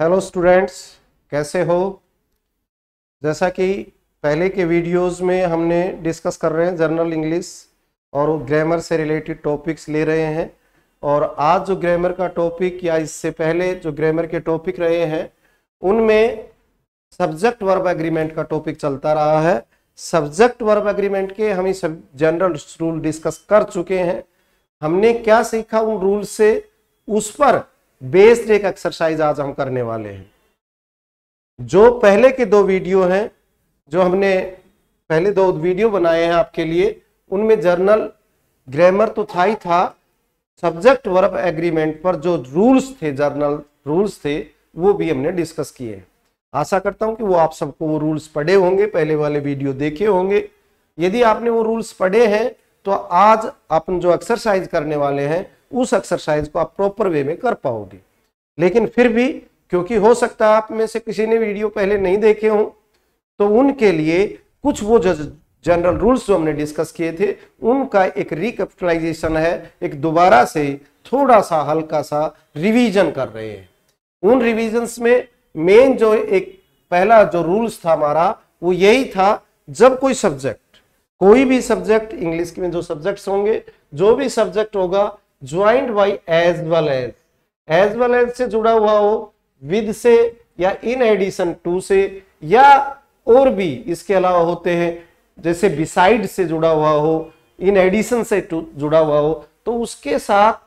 hello students कैसे हो जैसा कि पहले के वीडियोस में हमने डिस्कस कर रहे हैं जनरल इंग्लिश और ग्रामर से रिलेटेड टॉपिक्स ले रहे हैं और आज जो ग्रामर का टॉपिक या इससे पहले जो ग्रामर के टॉपिक रहे हैं उनमें सब्जेक्ट वर्ब एग्रीमेंट का टॉपिक चलता रहा है सब्जेक्ट वर्ब एग्रीमेंट के हम इस जनरल रूल डिस्कस कर चुके हैं हमने क्या सीखा उन रूल से उस पर बेस्ड एक एक्सरसाइज आज हम करने वाले हैं जो पहले के दो वीडियो हैं जो हमने पहले दो वीडियो बनाए हैं आपके लिए उनमें जर्नल ग्रामर तो था ही था सब्जेक्ट वर्ब एग्रीमेंट पर जो रूल्स थे जर्नल रूल्स थे वो भी हमने डिस्कस किए हैं आशा करता हूं कि वो आप सबको वो रूल्स पढ़े होंगे पहले वाले वीडियो देखे होंगे यदि आपने वो रूल्स पढ़े हैं तो आज अपन जो एक्सरसाइज करने वाले हैं उस एक्सरसाइज को आप प्रॉपर वे में कर पाओगे लेकिन फिर भी क्योंकि हो सकता है आप में से किसी ने वीडियो पहले नहीं देखे हों तो उनके लिए कुछ वो जनरल रूल्स जो हमने डिस्कस किए थे उनका एक रिकैपिटलाइजेशन है एक दोबारा से थोड़ा सा हल्का सा रिवीजन कर रहे हैं उन रिवीजन्स में मेन जो एक पहला जो रूल्स था हमारा वो यही था जब कोई सब्जेक्ट कोई भी सब्जेक्ट इंग्लिश में जो सब्जेक्ट्स होंगे जो भी सब्जेक्ट होगा joined by as well as as well as से जुड़ा हुआ हो विद से या इन एडिशन टू से या और भी इसके अलावा होते हैं जैसे बिसाइड से जुड़ा हुआ हो इन एडिशन से जुड़ा हुआ हो तो उसके साथ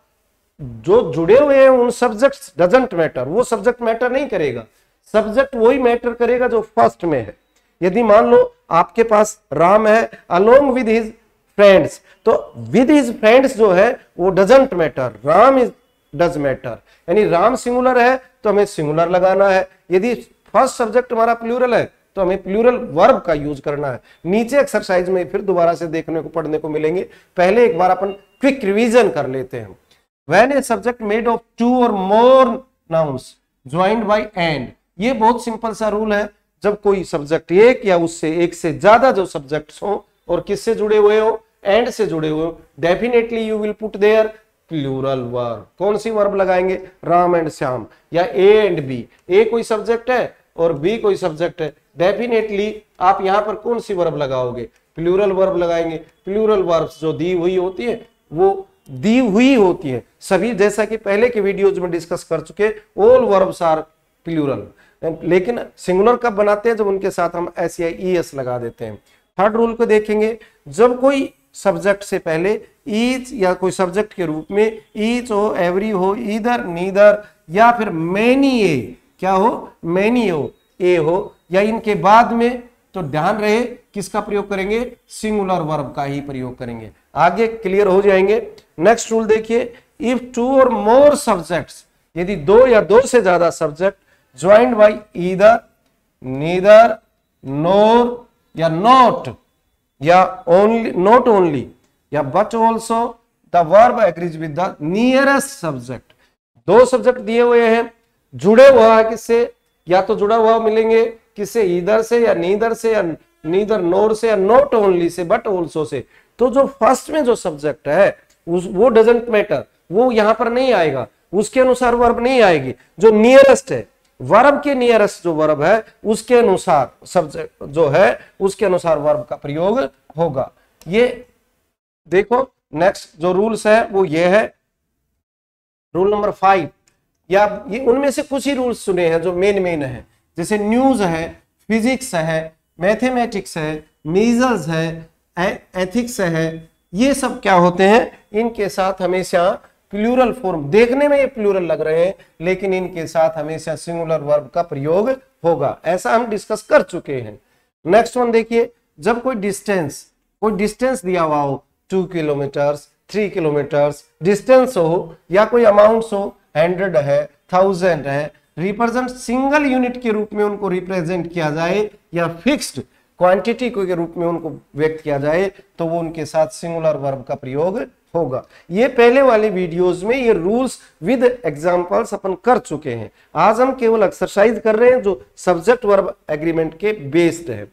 जो जुड़े हुए हैं उन सब्जेक्ट्स डजेंट मैटर वो सब्जेक्ट मैटर नहीं करेगा सब्जेक्ट वही मैटर करेगा जो फर्स्ट में है यदि मान लो आपके पास राम है अलोंग विद हिज फ्रेंड्स तो विद हिज फ्रेंड्स जो है वो doesn't matter Ram is does matter यानी राम सिंगुलर है तो हमें सिंगुलर लगाना है यदि फर्स्ट सब्जेक्ट हमारा प्लूरल है तो हमें प्लूरल वर्ब का यूज करना है नीचे एक्सरसाइज में फिर दोबारा से देखने को पढ़ने को मिलेंगे पहले एक बार अपन क्विक रिवीजन कर लेते हैं when a subject made of two or more nouns joined by and ये बहुत सिंपल सा रूल है जब कोई सब्जेक्ट एक या उससे एक से ज्यादा जो सब्जेक्ट हो और किससे जुड़े हुए हो एंड से जुड़े हुए definitely you will put there plural verb कौन सी वर्ब लगाएंगे राम एंड श्याम या ए एंड बी ए कोई सब्जेक्ट है और बी कोई सब्जेक्ट है डेफिनेटली आप यहां पर कौन सी वर्ब लगाओगे प्लूरल वर्ब लगाएंगे प्लूरल वर्ब जो दी हुई होती है वो दी हुई होती है सभी जैसा कि पहले के वीडियोज में डिस्कस कर चुके ऑल वर्ब्स आर प्लूरल लेकिन सिंगुलर कब बनाते हैं जब उनके साथ हम एस या ई e एस लगा देते हैं थर्ड रूल को देखेंगे जब कोई सब्जेक्ट से पहले ईच या कोई सब्जेक्ट के रूप में ईच हो एवरी हो इधर नीदर या फिर मैनी ए क्या हो मैनी हो ए हो या इनके बाद में तो ध्यान रहे किसका प्रयोग करेंगे सिंगुलर वर्ब का ही प्रयोग करेंगे आगे क्लियर हो जाएंगे नेक्स्ट रूल देखिए if two or more subjects यदि दो या दो से ज्यादा subject joined by either neither nor या नॉट या ओनली नॉट ओनली या but also the verb agrees with the nearest subject दो सब्जेक्ट दिए हुए हैं जुड़े हुआ किससे या तो जुड़ा हुआ मिलेंगे किससे इधर से या नीदर से या नीधर नोर से या नोट ओनली से बट ऑल्सो से तो जो फर्स्ट में जो सब्जेक्ट है उस वो डजेंट मैटर वो यहां पर नहीं आएगा उसके अनुसार वर्ब नहीं आएगी जो नियरेस्ट है वर्ब के नियरेस्ट जो वर्ब है उसके अनुसार सब्जेक्ट जो है उसके अनुसार वर्ब का प्रयोग होगा ये देखो नेक्स्ट जो रूल्स है वो ये है रूल नंबर फाइव या ये उनमें से कुछ ही रूल्स सुने हैं जो मेन मेन है जैसे न्यूज है फिजिक्स है मैथमेटिक्स है मीजल्स है एथिक्स है ये सब क्या होते हैं इनके साथ हमेशा प्लूरल फॉर्म देखने में ये प्लूरल लग रहे हैं लेकिन इनके साथ हमेशा सिंगुलर वर्ब का प्रयोग होगा ऐसा हम डिस्कस कर चुके हैं नेक्स्ट वन देखिए जब कोई डिस्टेंस कोई डिस्टेंस दिया हुआ हो two kilometres three kilometres distance हो या कोई अमाउंट हो हंड्रेड है थाउजेंड है रिप्रेजेंट सिंगल यूनिट के रूप में उनको रिप्रेजेंट किया जाए या फिक्स्ड क्वांटिटी के रूप में उनको व्यक्त किया जाए तो वो उनके साथ सिंगुलर वर्ब का प्रयोग होगा ये पहले वाले वीडियोस में ये रूल्स विद एग्जांपल्स अपन कर चुके हैं आज हम केवल एक्सरसाइज कर रहे हैं जो सब्जेक्ट वर्ब एग्रीमेंट के बेस्ड है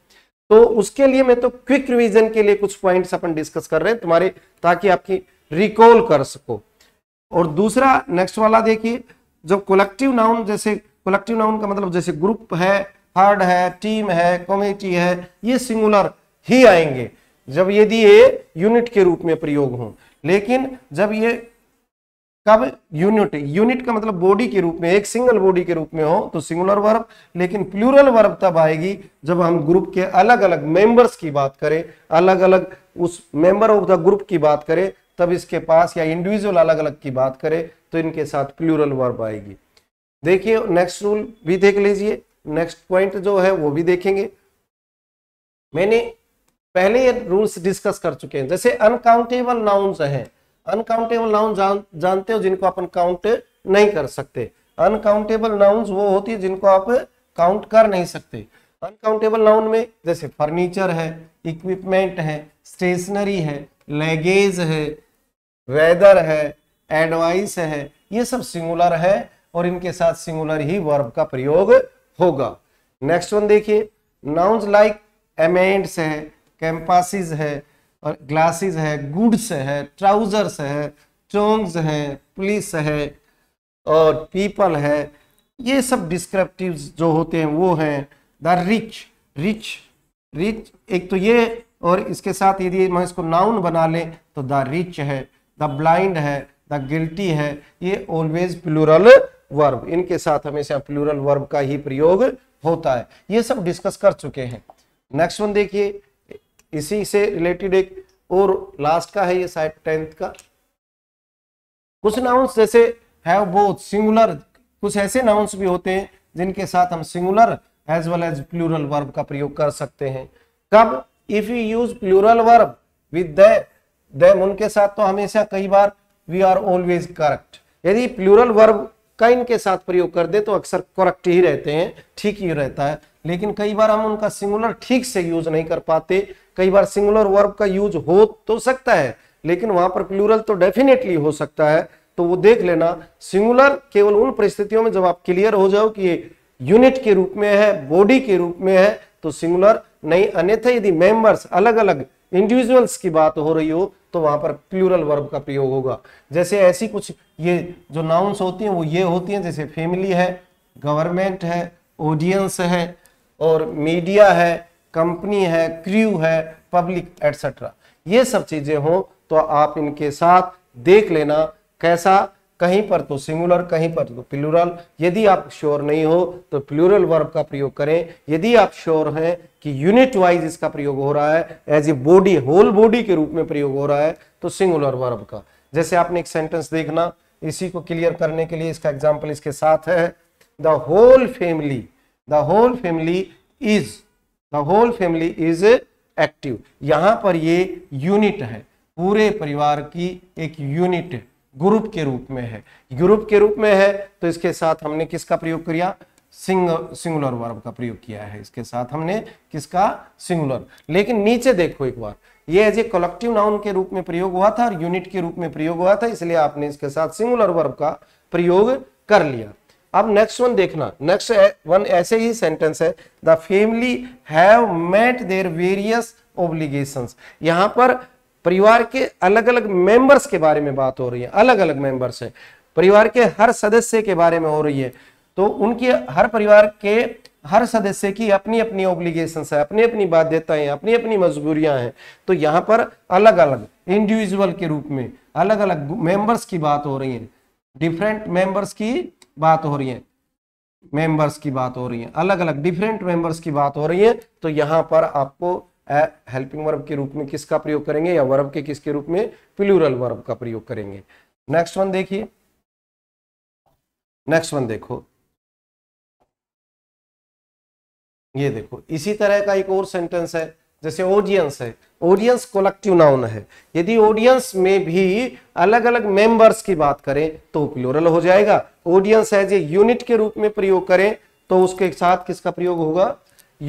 तो उसके लिए मैं तो क्विक रिवीजन के लिए कुछ पॉइंट्स अपन डिस्कस कर रहे हैं तुम्हारे ताकि आपकी रिकॉल कर सको और दूसरा नेक्स्ट वाला देखिए जब कोलेक्टिव नाउन जैसे कोलेक्टिव नाउन का मतलब जैसे ग्रुप है हर्ड है टीम है कॉमेटी है ये सिंगुलर ही आएंगे जब यदि ये यूनिट के रूप में प्रयोग हों लेकिन जब ये कब यूनिट यूनिट का मतलब बॉडी के रूप में एक सिंगल बॉडी के रूप में हो तो सिंगुलर वर्ब लेकिन प्लूरल वर्ब तब आएगी जब हम ग्रुप के अलग अलग मेंबर्स की बात करें अलग अलग उस मेंबर ऑफ द ग्रुप की बात करें तब इसके पास या इंडिविजुअल अलग अलग की बात करें तो इनके साथ प्लूरल वर्ब आएगी देखिए नेक्स्ट रूल भी देख लीजिए नेक्स्ट पॉइंट जो है वो भी देखेंगे मैंने पहले ये रूल्स डिस्कस कर चुके हैं जैसे अनकाउंटेबल नाउन्स हैं अनकाउंटेबल नाउन जान, जानते हो जिनको अपन काउंट नहीं कर सकते अनकाउंटेबल नाउन्स वो होती है जिनको आप काउंट कर नहीं सकते अनकाउंटेबल नाउन में जैसे फर्नीचर है इक्विपमेंट है स्टेशनरी है लगेज है वेदर है एडवाइस है ये सब सिंगुलर है और इनके साथ सिंगुलर ही वर्ब का प्रयोग होगा नेक्स्ट वन देखिए नाउन्स लाइक एमेंट्स है कैंपासिस है और ग्लासेस है गुड्स है ट्राउजर्स है चोंग्स है पुलिस है और पीपल है ये सब डिस्क्रिप्टिव जो होते हैं वो हैं द रिच रिच रिच एक तो ये और इसके साथ यदि मैं इसको नाउन बना लें तो द रिच है द ब्लाइंड है द गिल्टी है ये ऑलवेज प्लूरल वर्ब इनके साथ हमेशा प्लूरल वर्ब का ही प्रयोग होता है ये सब डिस्कस कर चुके हैं नेक्स्ट वन देखिए इसी से रिलेटेड एक और लास्ट का है ये शायद टेंथ का कुछ नाउंस जैसे हैव बोथ सिंगुलर कुछ ऐसे नाउंस भी होते हैं जिनके साथ हम singular as well as plural verb का प्रयोग कर सकते हैं कब if you use plural verb with them उनके साथ तो हमेशा कई बार वी आर ऑलवेज करेक्ट यदि प्लूरल वर्ब का इनके साथ प्रयोग कर दे तो अक्सर करेक्ट ही रहते हैं ठीक ही रहता है लेकिन कई बार हम उनका सिंगुलर ठीक से यूज नहीं कर पाते कई बार सिंगुलर वर्ब का यूज हो तो सकता है लेकिन वहां पर प्लूरल तो डेफिनेटली हो सकता है तो वो देख लेना सिंगुलर केवल उन परिस्थितियों में जब आप क्लियर हो जाओ कि ये यूनिट के रूप में है बॉडी के रूप में है तो सिंगुलर नहीं अन्यथा यदि मेंबर्स अलग अलग इंडिविजुअल्स की बात हो रही हो तो वहां पर प्लूरल वर्ब का प्रयोग होगा जैसे ऐसी कुछ ये जो नाउंस होती हैं वो ये होती हैं जैसे फैमिली है गवर्नमेंट है ऑडियंस है और मीडिया है कंपनी है क्रू है पब्लिक एटसेट्रा ये सब चीज़ें हों तो आप इनके साथ देख लेना कैसा कहीं पर तो सिंगुलर कहीं पर तो प्लूरल यदि आप श्योर नहीं हो तो प्लूरल वर्ब का प्रयोग करें यदि आप श्योर हैं कि यूनिट वाइज इसका प्रयोग हो रहा है as a body whole body के रूप में प्रयोग हो रहा है तो सिंगुलर वर्ब का जैसे आपने एक सेंटेंस देखना इसी को क्लियर करने के लिए इसका एग्जाम्पल इसके साथ है the whole family the whole family is the whole family is active यहां पर ये यूनिट है पूरे परिवार की एक यूनिट ग्रुप के रूप में है ग्रुप के रूप में है तो इसके साथ हमने किसका प्रयोग किया सिंग सिंगुलर वर्ब का प्रयोग किया है इसके साथ हमने किसका सिंगुलर लेकिन नीचे देखो एक बार ये एज ए कलेक्टिव नाउन के रूप में प्रयोग हुआ था और यूनिट के रूप में प्रयोग हुआ था इसलिए आपने इसके साथ सिंगुलर वर्ब का प्रयोग कर लिया अब नेक्स्ट वन देखना नेक्स्ट वन ऐसे ही सेंटेंस है the family have met their various obligations यहां पर परिवार के अलग अलग मेंबर्स के बारे में बात हो रही है अलग अलग मेंबर्स है परिवार के हर सदस्य के बारे में हो रही है तो उनके हर परिवार के हर सदस्य की अपनी अपनी ऑब्लिगेशन है अपनी अपनी बाध्यताएं अपनी अपनी मजबूरियां हैं तो यहाँ पर अलग अलग इंडिविजुअल के रूप में अलग अलग मेंबर्स की बात हो रही है डिफरेंट मेंबर्स की बात हो रही है मेंबर्स की बात हो रही है अलग अलग डिफरेंट मेंबर्स की बात हो रही है तो यहां पर आपको हेल्पिंग वर्ब के रूप में किसका प्रयोग करेंगे या वर्ब के किसके रूप में प्लूरल वर्ब का प्रयोग करेंगे नेक्स्ट वन देखिए नेक्स्ट वन देखो ये देखो इसी तरह का एक और सेंटेंस है जैसे ऑडियंस है ऑडियंस कोलेक्टिव नाउन है यदि ऑडियंस में भी अलग अलग मेंबर्स की बात करें तो प्लोरल हो जाएगा ऑडियंस एज ए यूनिट के रूप में प्रयोग करें तो उसके साथ किसका प्रयोग होगा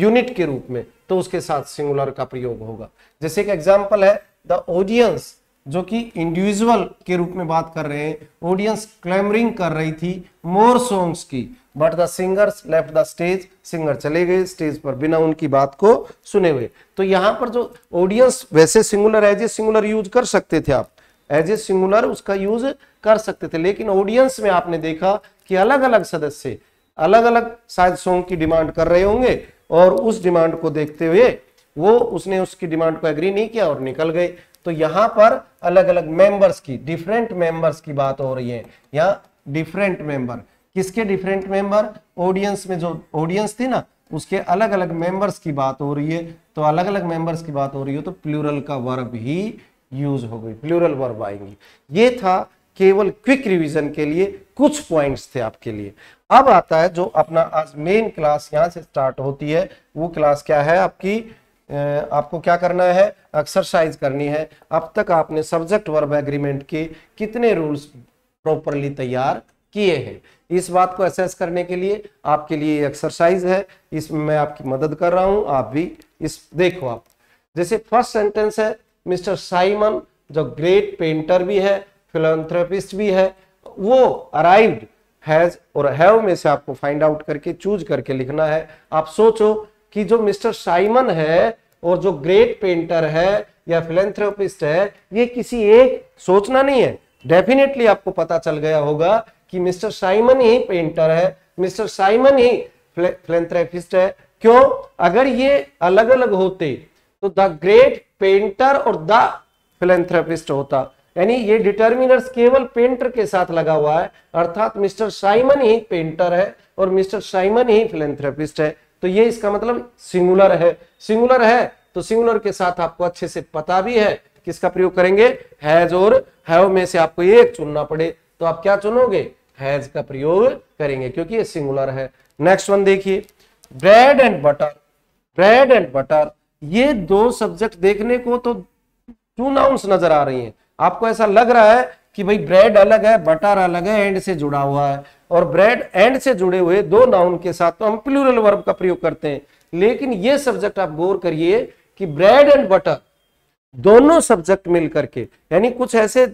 यूनिट के रूप में तो उसके साथ सिंगुलर का प्रयोग होगा जैसे एक एग्जाम्पल है द ऑडियंस जो कि इंडिविजुअल के रूप में बात कर रहे हैं ऑडियंस क्लैमरिंग कर रही थी मोर सॉन्ग्स की but the singers left the stage singer चले गए स्टेज पर बिना उनकी बात को सुने हुए तो यहाँ पर जो ऑडियंस वैसे singular as a singular use कर सकते थे आप एज ए सिंगुलर उसका यूज कर सकते थे लेकिन ऑडियंस में आपने देखा कि अलग अलग सदस्य अलग अलग शायद सॉन्ग की डिमांड कर रहे होंगे और उस डिमांड को देखते हुए वो उसने उसकी डिमांड को एग्री नहीं किया और निकल गए तो यहाँ पर अलग अलग मेंबर्स की डिफरेंट मेंबर्स की बात हो रही है यहाँ डिफरेंट मेंबर किसके डिफरेंट मेंबर ऑडियंस में जो ऑडियंस थी ना उसके अलग अलग मेंबर्स की बात हो रही है तो अलग अलग मेंबर्स की बात हो रही है तो प्लूरल का वर्ब ही यूज हो गई प्लूरल वर्ब आएंगी ये था केवल क्विक रिवीजन के लिए कुछ पॉइंट्स थे आपके लिए अब आता है जो अपना आज मेन क्लास यहाँ से स्टार्ट होती है वो क्लास क्या है आपकी आपको क्या करना है एक्सरसाइज करनी है अब तक आपने सब्जेक्ट वर्ब एग्रीमेंट के कितने रूल्स प्रॉपरली तैयार किए हैं इस बात को असेस करने के लिए आपके लिए एक्सरसाइज है इसमें मैं आपकी मदद कर रहा हूं आप भी इस देखो आप जैसे फर्स्ट सेंटेंस है मिस्टर साइमन जो ग्रेट पेंटर भी है फिलोथ्रपिस्ट भी है वो अराइव्ड हैज और हैव में से आपको फाइंड आउट करके चूज करके लिखना है आप सोचो कि जो मिस्टर साइमन है और जो ग्रेट पेंटर है या फिलेंथ्रोपिस्ट है ये किसी एक सोचना नहीं है डेफिनेटली आपको पता चल गया होगा कि मिस्टर साइमन ही पेंटर है मिस्टर साइमन ही फिलेंथ्रोपिस्ट है क्यों अगर ये अलग अलग होते तो द ग्रेट पेंटर और द फिलेंथ्रोपिस्ट होता यानी ये डिटर्मिनर्स केवल पेंटर के साथ लगा हुआ है अर्थात मिस्टर साइमन ही पेंटर है और मिस्टर साइमन ही फिलेंथ्रोपिस्ट है तो ये इसका मतलब सिंगुलर है सिंगुलर है तो सिंगुलर के साथ आपको अच्छे से पता भी है किसका प्रयोग करेंगे हैज और हैव में से आपको एक चुनना पड़े तो आप क्या चुनोगे हैज का प्रयोग करेंगे क्योंकि ये सिंगुलर है नेक्स्ट वन देखिए bread and butter bread and butter ये दो सब्जेक्ट देखने को तो टू नाउंस नजर आ रही हैं आपको ऐसा लग रहा है कि भाई ब्रेड अलग है बटर अलग है एंड से जुड़ा हुआ है और ब्रेड एंड से जुड़े हुए दो नाउन के साथ तो हम प्लूरल वर्ब का प्रयोग करते हैं लेकिन ये सब्जेक्ट आप गौर करिए कि ब्रेड एंड बटर दोनों सब्जेक्ट मिलकर के यानी कुछ ऐसे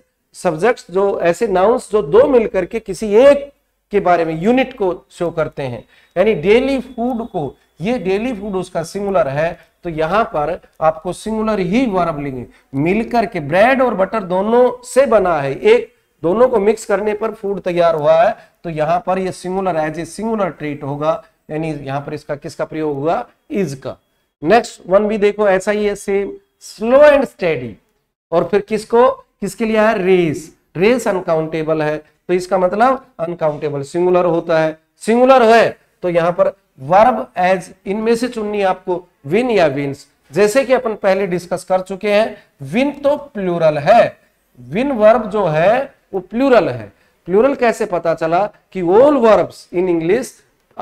सब्जेक्ट्स जो ऐसे नाउन्स जो दो मिलकर के किसी एक के बारे में यूनिट को शो करते हैं यानी डेली फूड को ये डेली फूड उसका सिंगुलर है तो यहां पर आपको सिंगुलर ही वर्ब लेंगे मिलकर के ब्रेड और बटर दोनों से बना है एक दोनों को मिक्स करने पर फूड तैयार हुआ है तो यहां पर ये singular as a singular treat होगा यानी यहां पर इसका किसका प्रयोग हुआ इज का नेक्स्ट वन भी देखो ऐसा ही है सेम स्लो एंड स्टेडी और फिर किसको किसके लिए है रेस रेस अनकाउंटेबल है तो इसका मतलब अनकाउंटेबल सिंगुलर होता है सिंगुलर है तो यहां पर वर्ब एज इनमें से चुननी आपको विन या विन्स जैसे कि अपन पहले डिस्कस कर चुके हैं विन तो प्लूरल है विन वर्ब जो है वो प्लूरल है प्लूरल कैसे पता चला कि all verbs in English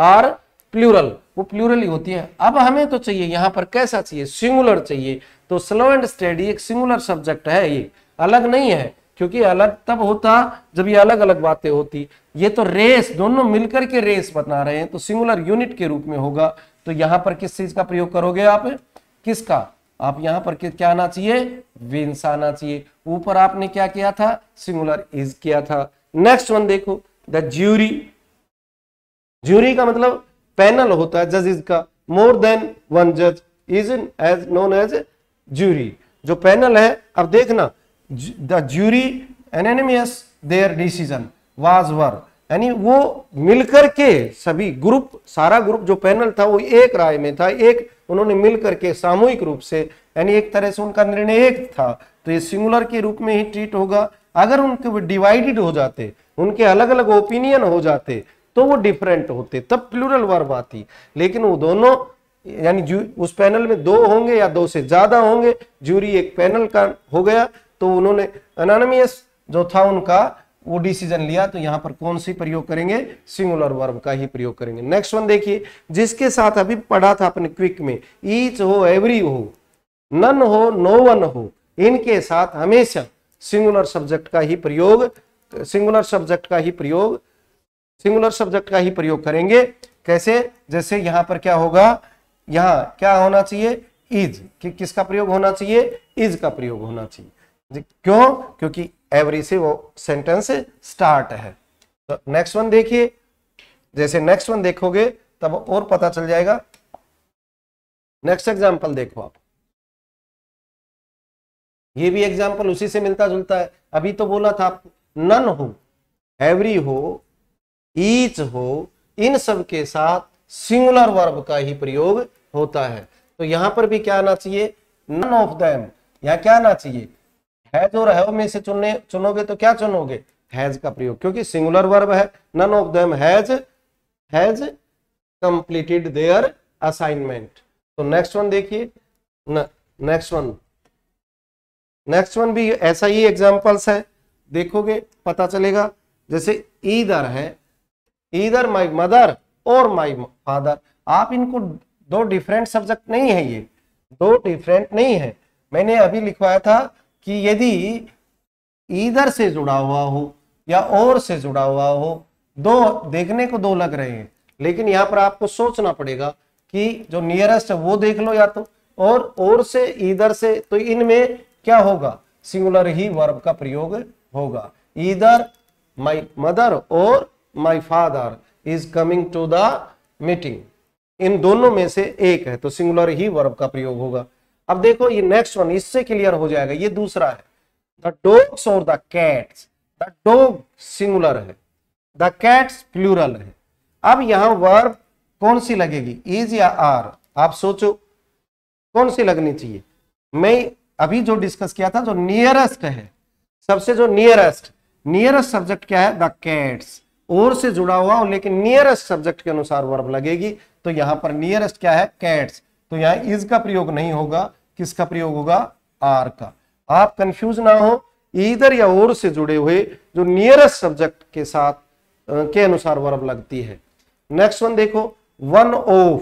are plural वो प्लूरल ही होती है अब हमें तो चाहिए यहां पर कैसा चाहिए सिंगुलर चाहिए तो स्लो एंड स्टडी एक सिंगुलर सब्जेक्ट है ये अलग नहीं है क्योंकि अलग तब होता जब ये अलग अलग बातें होती ये तो रेस दोनों मिलकर के रेस बना रहे हैं तो सिंगुलर यूनिट के रूप में होगा तो यहां पर किस चीज का प्रयोग करोगे आप किसका आप यहां पर क्या आना चाहिए विंस आना चाहिए ऊपर आपने क्या किया था सिंगुलर इज किया था नेक्स्ट वन देखो द ज्यूरी ज्यूरी का मतलब पैनल होता है जजेज का मोर देन वन जज is in as known as jury जो पैनल है अब देखना द ज्यूरी एनएनएमएस देयर डिसीजन वाज वर यानी वो मिलकर के सभी ग्रुप सारा ग्रुप जो पैनल था वो एक राय में था एक उन्होंने मिल करके सामूहिक रूप से यानी एक तरह से उनका निर्णय एक था तो ये सिंगुलर के रूप में ही ट्रीट होगा अगर उनके डिवाइडेड हो जाते उनके अलग अलग ओपिनियन हो जाते तो वो डिफरेंट होते तब प्लूरल वर्ब आती लेकिन वो दोनों यानी उस पैनल में दो होंगे या दो से ज्यादा होंगे जूरी एक पैनल का हो गया तो उन्होंने अनानमियस जो था उनका वो डिसीजन लिया तो यहां पर कौन सी प्रयोग करेंगे सिंगुलर वर्ब का ही प्रयोग करेंगे नेक्स्ट वन देखिए जिसके साथ अभी पढ़ा था अपने क्विक में ईच हो एवरी हो नन हो नो वन हो इनके साथ हमेशा सिंगुलर सब्जेक्ट का ही प्रयोग सिंगुलर सब्जेक्ट का ही प्रयोग सिंगुलर सब्जेक्ट का ही प्रयोग करेंगे कैसे जैसे यहां पर क्या होगा यहां क्या होना चाहिए इज कि किसका प्रयोग होना चाहिए इज का प्रयोग होना चाहिए क्यों क्योंकि एवरी से वो सेंटेंस स्टार्ट है तो नेक्स्ट वन देखिए जैसे नेक्स्ट वन देखोगे तब और पता चल जाएगा नेक्स्ट एग्जांपल देखो आप ये भी एग्जांपल उसी से मिलता जुलता है अभी तो बोला था नन हो एवरी हो ईच हो इन सब के साथ सिंगुलर वर्ब का ही प्रयोग होता है तो यहां पर भी क्या आना चाहिए नन ऑफ देम या क्या आना चाहिए हैज और हैव में से चुनने चुनोगे तो क्या चुनोगे हैज का प्रयोग क्योंकि सिंगुलर वर्ब है none of them has has completed their assignment तो नेक्स्ट वन देखिए नेक्स्ट वन नेक्स्ट वन भी ऐसा ही एग्जांपल्स है देखोगे पता चलेगा जैसे ईदर है ईदर माय मदर और माय फादर आप इनको दो डिफरेंट सब्जेक्ट नहीं है ये दो डिफरेंट नहीं है मैंने अभी लिखवाया था कि यदि इधर से जुड़ा हुआ हो या और से जुड़ा हुआ हो दो देखने को दो लग रहे हैं लेकिन यहां पर आपको सोचना पड़ेगा कि जो नियरेस्ट है वो देख लो या तो और और से इधर से तो इनमें क्या होगा सिंगुलर ही वर्ब का प्रयोग होगा इधर माई मदर और my father is coming to the meeting इन दोनों में से एक है तो सिंगुलर ही वर्ब का प्रयोग होगा अब देखो ये नेक्स्ट वन इससे क्लियर हो जाएगा ये दूसरा है द डोग्स और the cats the dog singular है द कैट्स प्लूरल है अब यहां वर्ब कौन सी लगेगी इज या आर आप सोचो कौन सी लगनी चाहिए मैं अभी जो डिस्कस किया था जो नियरेस्ट है सबसे जो नियरेस्ट नियरेस्ट सब्जेक्ट क्या है द कैट्स और से जुड़ा हुआ लेकिन नियरेस्ट सब्जेक्ट के अनुसार वर्ब लगेगी तो यहां पर नियरेस्ट क्या है कैट्स तो यहां इज का प्रयोग नहीं होगा किसका प्रयोग होगा आर का आप कंफ्यूज ना हो इधर या और से जुड़े हुए जो नियरेस्ट सब्जेक्ट के साथ के अनुसार वर्ब लगती है नेक्स्ट वन देखो वन ऑफ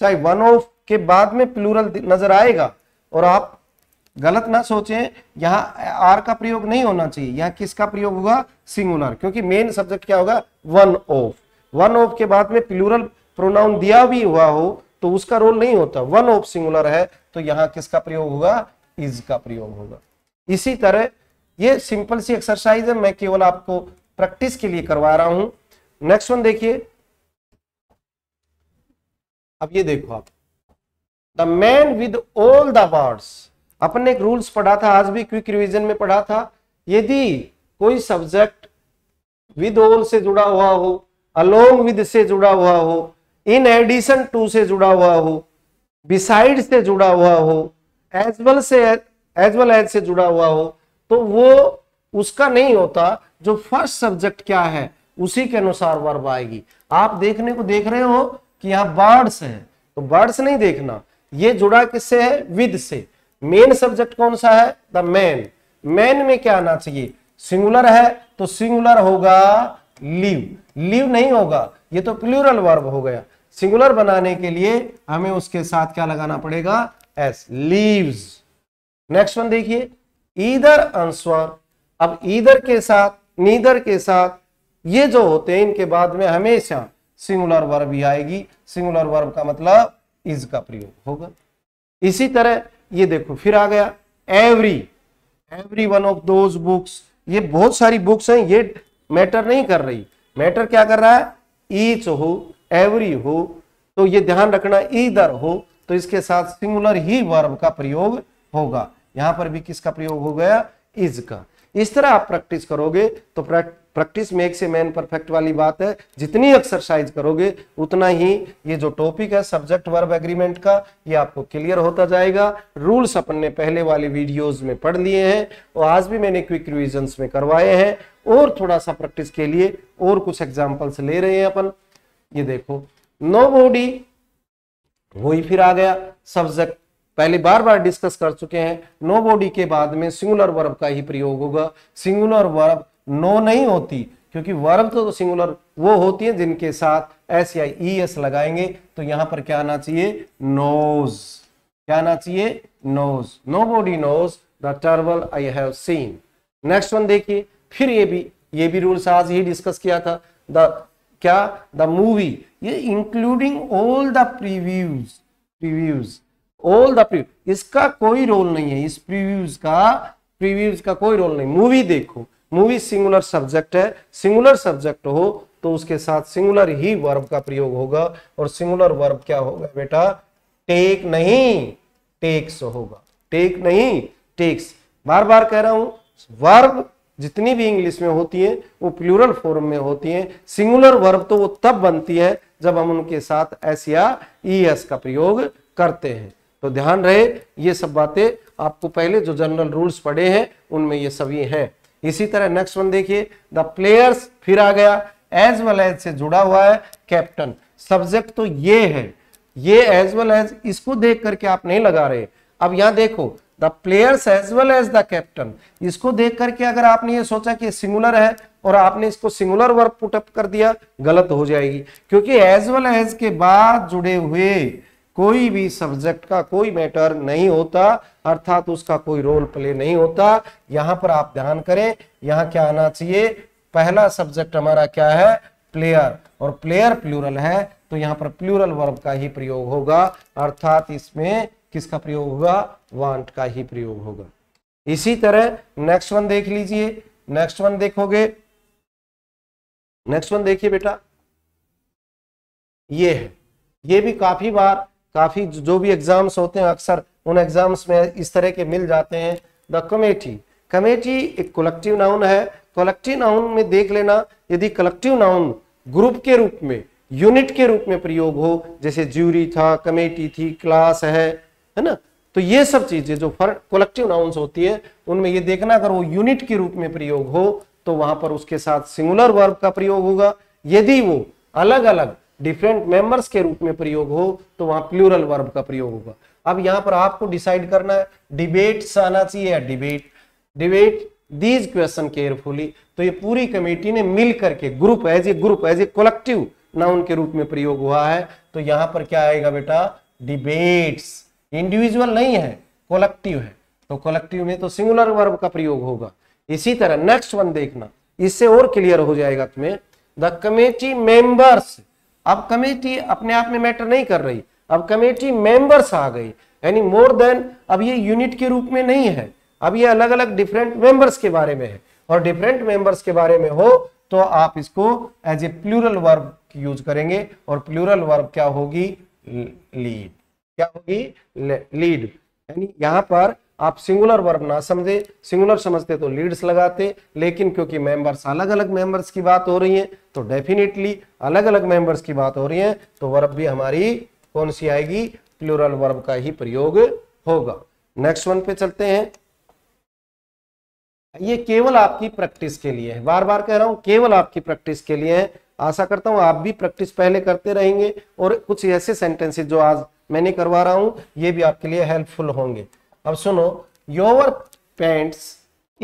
चाहे वन ऑफ के बाद में प्लूरल नजर आएगा और आप गलत ना सोचें यहां आर का प्रयोग नहीं होना चाहिए यहां किसका प्रयोग होगा सिंगुलर क्योंकि मेन सब्जेक्ट क्या होगा वन ऑफ वन ऑफ के बाद में प्लूरल प्रोनाउन दिया भी हुआ हो तो उसका रोल नहीं होता वन ऑफ सिंगुलर है तो यहां किसका प्रयोग होगा इज का प्रयोग होगा इसी तरह ये सिंपल सी एक्सरसाइज है मैं केवल आपको प्रैक्टिस के लिए करवा रहा हूं नेक्स्ट वन देखिए अब ये देखो आप the man with all the words अपने एक रूल्स पढ़ा था आज भी क्विक रिवीजन में पढ़ा था यदि कोई सब्जेक्ट विद ऑल से जुड़ा हुआ हो अलोंग विद से जुड़ा हुआ हो इन एडिशन टू से जुड़ा हुआ हो बिसाइड से जुड़ा हुआ हो एज वेल से एज वेल एज से जुड़ा हुआ हो तो वो उसका नहीं होता जो फर्स्ट सब्जेक्ट क्या है उसी के अनुसार वर्ब आएगी आप देखने को देख रहे हो कि यहाँ बर्ड्स है तो बर्ड्स नहीं देखना ये जुड़ा किससे है विद से मेन सब्जेक्ट कौन सा है द मैन मैन में क्या आना चाहिए सिंगुलर है तो सिंगुलर होगा लिव लीव नहीं होगा ये तो प्लूरल वर्ब हो गया सिंगुलर बनाने के लिए हमें उसके साथ क्या लगाना पड़ेगा एस लीव्स नेक्स्ट वन देखिए ईदर आंसर अब ईदर के साथ नीदर के साथ ये जो होते हैं इनके बाद में हमेशा सिंगुलर वर्ब ही आएगी सिंगुलर वर्ब का मतलब इज का प्रयोग होगा इसी तरह ये देखो फिर आ गया every every one of those books ये बहुत सारी बुक्स हैं ये मैटर नहीं कर रही मैटर क्या कर रहा है ईच हो एवरी हो तो ये ध्यान रखना इधर हो तो इसके साथ सिंगुलर ही वर्ब का प्रयोग होगा यहां पर भी किसका प्रयोग हो गया इज का इस तरह आप प्रैक्टिस करोगे तो प्रैक्टिस मेक से मैन परफेक्ट वाली बात है जितनी एक्सरसाइज करोगे उतना ही ये जो टॉपिक है सब्जेक्ट वर्ब एग्रीमेंट का ये आपको क्लियर होता जाएगा रूल्स अपन ने पहले वाले वीडियोस में पढ़ लिए हैं और आज भी मैंने क्विक रिविजन्स में करवाए हैं और थोड़ा सा प्रैक्टिस के लिए और कुछ एग्जाम्पल्स ले रहे हैं अपन ये देखो नो बॉडी वही फिर आ गया सब्जेक्ट पहले बार बार डिस्कस कर चुके हैं नो बॉडी के बाद में सिंगुलर वर्ब का ही प्रयोग होगा सिंगुलर वर्ब नो नहीं होती क्योंकि वर्ब तो सिंगुलर वो होती है जिनके साथ एस या ई e एस लगाएंगे तो यहां पर क्या आना चाहिए नोज क्या आना चाहिए knows nobody knows the trouble I have seen next one देखिए फिर ये भी ये भी रूल्स आज ही डिस्कस किया था द क्या द मूवी ये including all the previews previews all the preview इसका कोई रोल नहीं है इस प्रीव्यूज का प्रीव्यूज का कोई रोल नहीं मूवी देखो मूवी सिंगुलर सब्जेक्ट है सिंगुलर सब्जेक्ट हो तो उसके साथ सिंगुलर ही वर्ब का प्रयोग होगा और सिंगुलर वर्ब क्या होगा बेटा टेक नहीं टेक्स होगा टेक नहीं टेक्स बार बार कह रहा हूं वर्ब जितनी भी इंग्लिश में होती हैं वो प्लूरल फॉर्म में होती हैं सिंगुलर वर्ब तो वो तब बनती है जब हम उनके साथ एस या ई e एस का प्रयोग करते हैं तो ध्यान रहे ये सब बातें आपको पहले जो जनरल रूल्स पढ़े हैं उनमें ये सभी हैं इसी तरह नेक्स्ट वन देखिए द प्लेयर्स फिर आ गया एज वेल एज से जुड़ा हुआ है कैप्टन सब्जेक्ट तो ये है ये एज वेल एज इसको देख करके आप नहीं लगा रहे अब यहां देखो the players as well as the captain इसको देख करके अगर आपने ये सोचा कि सिंगुलर है और आपने इसको सिंगुलर वर्ब पुटअप कर दिया गलत हो जाएगी क्योंकि एज वेल एज के बाद जुड़े हुए कोई भी सब्जेक्ट का कोई मैटर नहीं होता अर्थात उसका कोई रोल प्ले नहीं होता यहां पर आप ध्यान करें यहां क्या आना चाहिए पहला सब्जेक्ट हमारा क्या है प्लेयर और प्लेयर प्लूरल है तो यहां पर प्लूरल वर्ब का ही प्रयोग होगा अर्थात इसमें किसका प्रयोग होगा वांट का ही प्रयोग होगा इसी तरह नेक्स्ट वन देख लीजिए नेक्स्ट वन देखोगे नेक्स्ट वन देखिए बेटा ये है ये भी काफी बार काफी जो भी एग्जाम्स होते हैं अक्सर उन एग्जाम्स में इस तरह के मिल जाते हैं द कमेटी कमेटी एक कलेक्टिव नाउन है कलेक्टिव नाउन में देख लेना यदि कलेक्टिव नाउन ग्रुप के रूप में यूनिट के रूप में प्रयोग हो जैसे ज्यूरी था कमेटी थी क्लास है है ना तो ये सब चीजें जो फर कोलेक्टिव नाउंस होती है उनमें ये देखना अगर वो यूनिट के रूप में प्रयोग हो तो वहां पर उसके साथ सिंगुलर वर्ब का प्रयोग होगा यदि वो अलग अलग डिफरेंट मेंबर्स के रूप में प्रयोग हो तो वहां प्लूरल वर्ब का प्रयोग होगा अब यहाँ पर आपको डिसाइड करना है डिबेट्स आना चाहिए या debate debate these question carefully तो ये पूरी कमेटी ने मिल करके group as a group as a collective noun के रूप में प्रयोग हुआ है तो यहां पर क्या आएगा बेटा डिबेट्स इंडिविजुअल नहीं है कोलेक्टिव है तो कोलेक्टिव में तो सिंगुलर वर्ब का प्रयोग होगा इसी तरह नेक्स्ट वन देखना इससे और क्लियर हो जाएगा तुम्हें द कमेटी मेंबर्स अब कमेटी अपने आप में मैटर नहीं कर रही अब कमेटी मेंबर्स आ गई यानी मोर देन अब ये यूनिट के रूप में नहीं है अब ये अलग अलग डिफरेंट मेंबर्स के बारे में है और डिफरेंट मेंबर्स के बारे में हो तो आप इसको as a plural verb use करेंगे और प्लूरल वर्ब क्या होगी लीड क्या होगी लीड यानी यहाँ पर आप सिंगुलर वर्ब ना समझे सिंगुलर समझते तो लीड्स लगाते लेकिन क्योंकि मेंबर्स अलग अलग मेंबर्स की बात हो रही है तो डेफिनेटली अलग अलग मेंबर्स की बात हो रही है तो वर्ब भी हमारी कौन सी आएगी प्लूरल वर्ब का ही प्रयोग होगा नेक्स्ट वन पे चलते हैं ये केवल आपकी प्रैक्टिस के लिए है बार बार कह रहा हूं केवल आपकी प्रैक्टिस के लिए है आशा करता हूं आप भी प्रैक्टिस पहले करते रहेंगे और कुछ ऐसे सेंटेंसेस जो आज मैं नहीं करवा रहा हूं ये भी आपके लिए हेल्पफुल होंगे अब सुनो your pants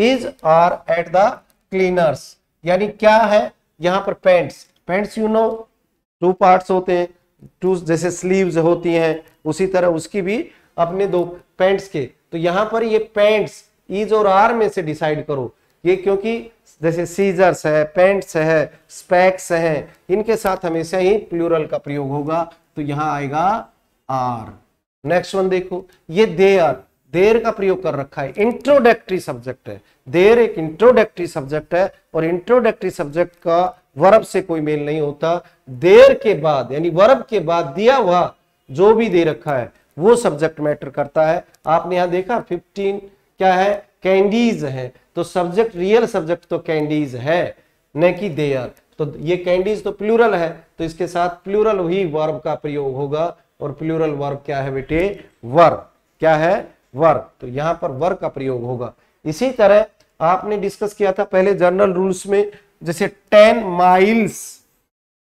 is are at the cleaners यानी क्या है यहां पर pants pants you know two parts होते हैं टू जैसे स्लीव्स होती हैं उसी तरह उसकी भी अपने दो पेंट्स के तो यहां पर ये पेंट्स इज और आर में से डिसाइड करो ये क्योंकि जैसे सीजर्स है पेंट्स है स्पैक्स है इनके साथ हमेशा ही प्लूरल का प्रयोग होगा तो यहां आएगा आर नेक्स्ट वन देखो ये दे आर देर का प्रयोग कर रखा है इंट्रोडक्टरी सब्जेक्ट है देर एक इंट्रोडक्टरी सब्जेक्ट है और इंट्रोडक्टरी सब्जेक्ट का वर्ब से कोई मेल नहीं होता देर के बाद यानी वर्ब के बाद दिया हुआ जो भी दे रखा है वो सब्जेक्ट मैटर करता है आपने यहां देखा फिफ्टीन क्या है कैंडीज है तो सब्जेक्ट रियल सब्जेक्ट तो कैंडीज है न कि देयर तो ये कैंडीज तो प्लूरल है तो इसके साथ प्लूरल ही वर्ब का प्रयोग होगा और प्लूरल वर्ब क्या है बेटे वर क्या है वर तो यहां पर वर का प्रयोग होगा इसी तरह आपने डिस्कस किया था पहले जनरल रूल्स में जैसे ten miles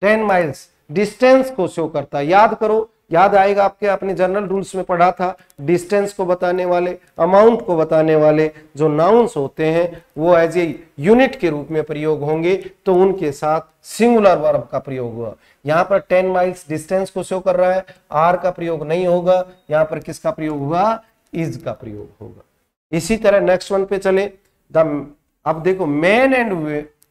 ten miles distance को शो करता है याद करो याद आएगा आपके अपने जनरल रूल्स में पढ़ा था डिस्टेंस को बताने वाले अमाउंट को बताने वाले जो नाउन्स होते हैं वो एज ए यूनिट के रूप में प्रयोग होंगे तो उनके साथ सिंगुलर वर्ब का प्रयोग हुआ यहाँ पर टेन माइल्स डिस्टेंस को शो कर रहा है आर का प्रयोग नहीं होगा यहाँ पर किसका प्रयोग हुआ इज का प्रयोग होगा इसी तरह नेक्स्ट वन पे चले द अब देखो man and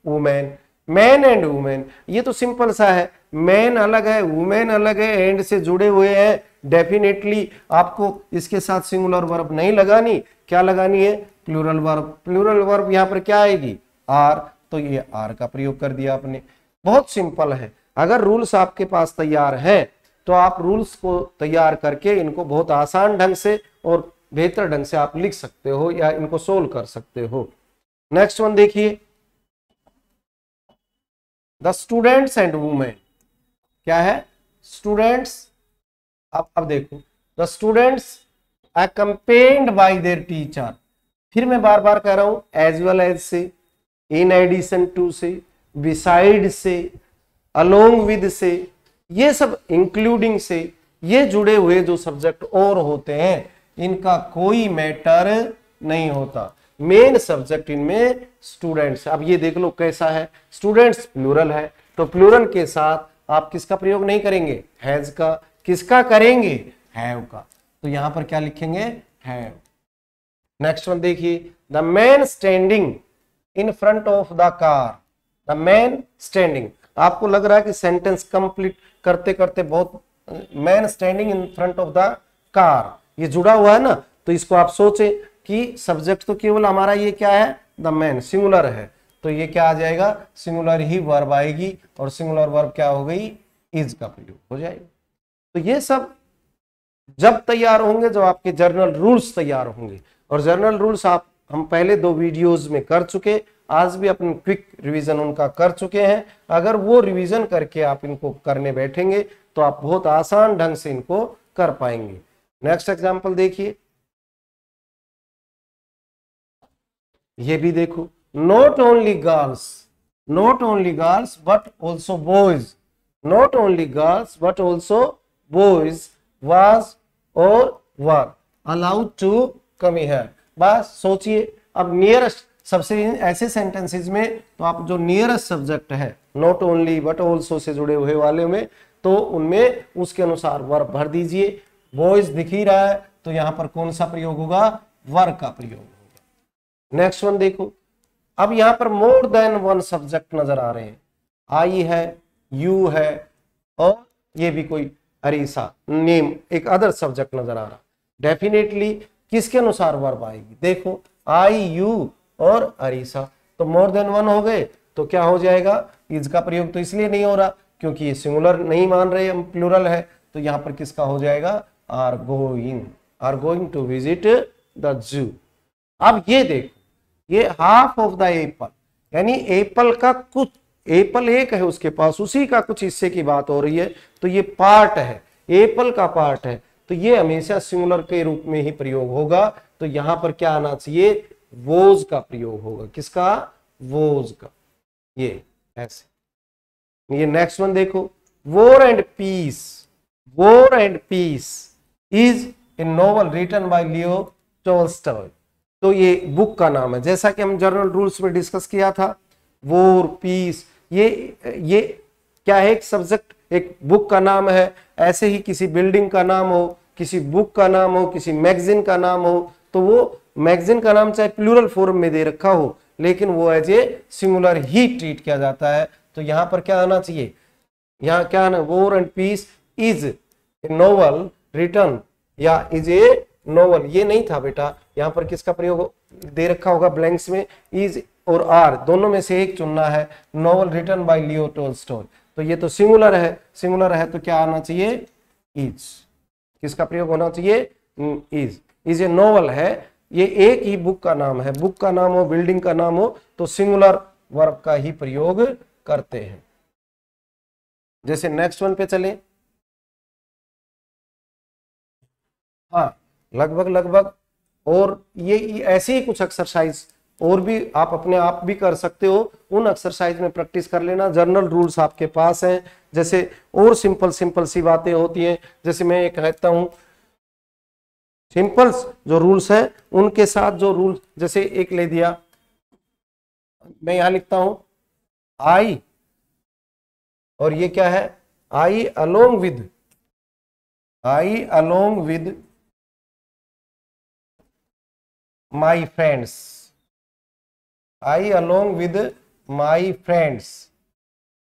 women man and women ये तो सिंपल सा है मैन अलग है वुमेन अलग है एंड से जुड़े हुए हैं डेफिनेटली आपको इसके साथ सिंगुलर वर्ब नहीं लगानी क्या लगानी है प्लूरल वर्ब प्लूरल वर्ब यहाँ पर क्या आएगी आर तो ये आर का प्रयोग कर दिया आपने बहुत सिंपल है अगर रूल्स आपके पास तैयार हैं तो आप रूल्स को तैयार करके इनको बहुत आसान ढंग से और बेहतर ढंग से आप लिख सकते हो या इनको सोल्व कर सकते हो नेक्स्ट वन देखिए द स्टूडेंट्स एंड वुमेन क्या है स्टूडेंट्स अब अब देखो the students are accompanied by their teacher फिर मैं बार बार कह रहा हूं एज वेल एज से इन एडिशन टू से बिसाइड से अलोंग विद से ये सब इंक्लूडिंग से ये जुड़े हुए जो सब्जेक्ट और होते हैं इनका कोई मैटर नहीं होता मेन सब्जेक्ट इनमें स्टूडेंट्स अब ये देख लो कैसा है स्टूडेंट्स प्लूरल है तो प्लूरल के साथ आप किसका प्रयोग नहीं करेंगे हैज का किसका करेंगे हैव का तो यहां पर क्या लिखेंगे हैव नेक्स्ट वन देखिए the man standing in front of the car the man standing आपको लग रहा है कि सेंटेंस कंप्लीट करते करते बहुत man standing in front of the car ये जुड़ा हुआ है ना तो इसको आप सोचे कि सब्जेक्ट तो केवल हमारा ये क्या है द मैन सिंगुलर है तो ये क्या आ जाएगा सिंगुलर ही वर्ब आएगी और सिंगुलर वर्ब क्या हो गई इज का प्रयोग हो जाएगा तो ये सब जब तैयार होंगे जब आपके जर्नल रूल्स तैयार होंगे और जर्नल रूल्स आप हम पहले दो वीडियोस में कर चुके आज भी अपन क्विक रिवीजन उनका कर चुके हैं अगर वो रिवीजन करके आप इनको करने बैठेंगे तो आप बहुत आसान ढंग से इनको कर पाएंगे नेक्स्ट एग्जाम्पल देखिए ये भी देखो not only girls not only girls but also boys not only girls but also boys was और वर अलाउड टू कमी है बस सोचिए अब नियरेस्ट सबसे ऐसे सेंटेंसेज में तो आप जो नियरेस्ट सब्जेक्ट है नॉट ओनली बट ऑल्सो से जुड़े हुए वाले में तो उनमें उसके अनुसार वर्ब भर दीजिए बॉयज दिख ही रहा है तो यहाँ पर कौन सा प्रयोग होगा वर्ग का प्रयोग होगा नेक्स्ट वन देखो अब यहां पर मोर देन वन सब्जेक्ट नजर आ रहे हैं आई है यू है और ये भी कोई अरीसा नेम एक अदर सब्जेक्ट नजर आ रहा डेफिनेटली किसके अनुसार वर्ब आएगी देखो आई यू और अरीसा तो मोर देन वन हो गए तो क्या हो जाएगा इसका प्रयोग तो इसलिए नहीं हो रहा क्योंकि ये सिंगुलर नहीं मान रहे हम प्लूरल है तो यहाँ पर किसका हो जाएगा are going are going to visit the zoo अब ये देखो ये हाफ ऑफ द एप्पल यानी एप्पल का कुछ एप्पल एक है उसके पास उसी का कुछ हिस्से की बात हो रही है तो ये पार्ट है एप्पल का पार्ट है तो ये हमेशा सिंगुलर के रूप में ही प्रयोग होगा तो यहां पर क्या आना चाहिए वोज का प्रयोग होगा किसका वोज का ये ऐसे ये नेक्स्ट वन देखो war and peace war and peace is a novel written by Leo Tolstoy तो ये बुक का नाम है जैसा कि हम जर्नल रूल्स में डिस्कस किया था वोर पीस ये ये क्या है एक सब्जेक्ट एक बुक का नाम है ऐसे ही किसी बिल्डिंग का नाम हो किसी बुक का नाम हो किसी मैगजीन का नाम हो तो वो मैगजीन का नाम चाहे प्लूरल फॉर्म में दे रखा हो लेकिन वो एज ए सिंगुलर ही ट्रीट किया जाता है तो यहां पर क्या आना चाहिए यहां क्या आना war and peace is a novel written या इज ए नोवल ये नहीं था बेटा यहाँ पर किसका प्रयोग दे रखा होगा ब्लैंक्स में इज और आर दोनों में से एक चुनना है novel written by Leo Tolstoy तो ये तो सिंगुलर है सिंगुलर है तो क्या आना चाहिए इज किसका प्रयोग होना चाहिए इज इज ए नोवल है ये एक ही बुक का नाम है बुक का नाम हो बिल्डिंग का नाम हो तो सिंगुलर वर्ब का ही प्रयोग करते हैं जैसे नेक्स्ट वन पे चले हाँ लगभग लगभग और ये ऐसे ही कुछ एक्सरसाइज और भी आप अपने आप भी कर सकते हो उन एक्सरसाइज में प्रैक्टिस कर लेना जर्नल रूल्स आपके पास हैं जैसे और सिंपल सिंपल सी बातें होती हैं जैसे मैं ये कहता हूँ सिंपल्स जो रूल्स हैं उनके साथ जो रूल जैसे एक ले दिया मैं यहां लिखता हूं आई और ये क्या है I along with I along with my friends I along with my friends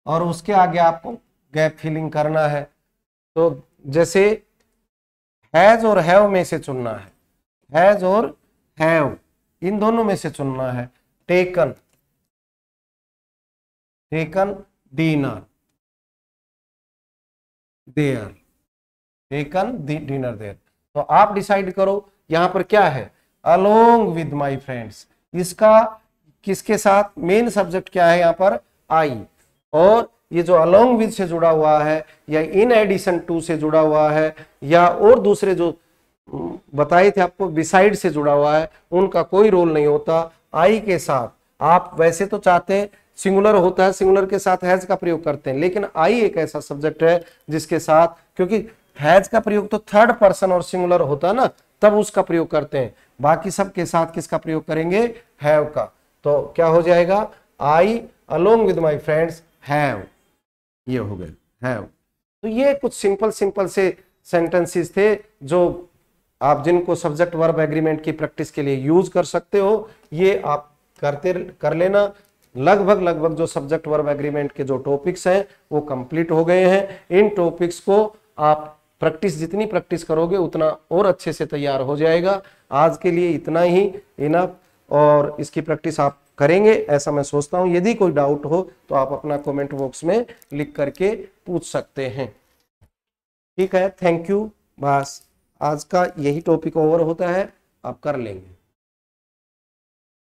और उसके आगे आपको गैप फिलिंग करना है तो जैसे हैज और हैव में से चुनना है हैज और हैव इन दोनों में से चुनना है taken taken dinner there taken dinner there तो आप डिसाइड करो यहां पर क्या है अलोंग विद माई फ्रेंड्स इसका किसके साथ मेन सब्जेक्ट क्या है यहाँ पर आई और ये जो अलोंग विद से जुड़ा हुआ है या इन एडिशन टू से जुड़ा हुआ है या और दूसरे जो बताए थे आपको बिसाइड से जुड़ा हुआ है उनका कोई रोल नहीं होता आई के साथ आप वैसे तो चाहते हैं सिंगुलर होता है सिंगुलर के साथ हैज का प्रयोग करते हैं लेकिन आई एक ऐसा सब्जेक्ट है जिसके साथ क्योंकि हैज का प्रयोग तो थर्ड पर्सन और सिंगुलर होता है ना तब उसका प्रयोग करते हैं बाकी सब के साथ किसका प्रयोग करेंगे हैव का तो क्या हो जाएगा I along with my friends have ये हो गए हैव तो ये कुछ सिंपल सिंपल से सेंटेंसेस थे जो आप जिनको सब्जेक्ट वर्ब एग्रीमेंट की प्रैक्टिस के लिए यूज कर सकते हो ये आप करते कर लेना लगभग लगभग जो सब्जेक्ट वर्ब एग्रीमेंट के जो टॉपिक्स हैं वो कंप्लीट हो गए हैं इन टॉपिक्स को आप प्रैक्टिस जितनी प्रैक्टिस करोगे उतना और अच्छे से तैयार हो जाएगा आज के लिए इतना ही इनफ और इसकी प्रैक्टिस आप करेंगे ऐसा मैं सोचता हूँ यदि कोई डाउट हो तो आप अपना कमेंट बॉक्स में लिख करके पूछ सकते हैं ठीक है थैंक यू बस आज का यही टॉपिक ओवर होता है आप कर लेंगे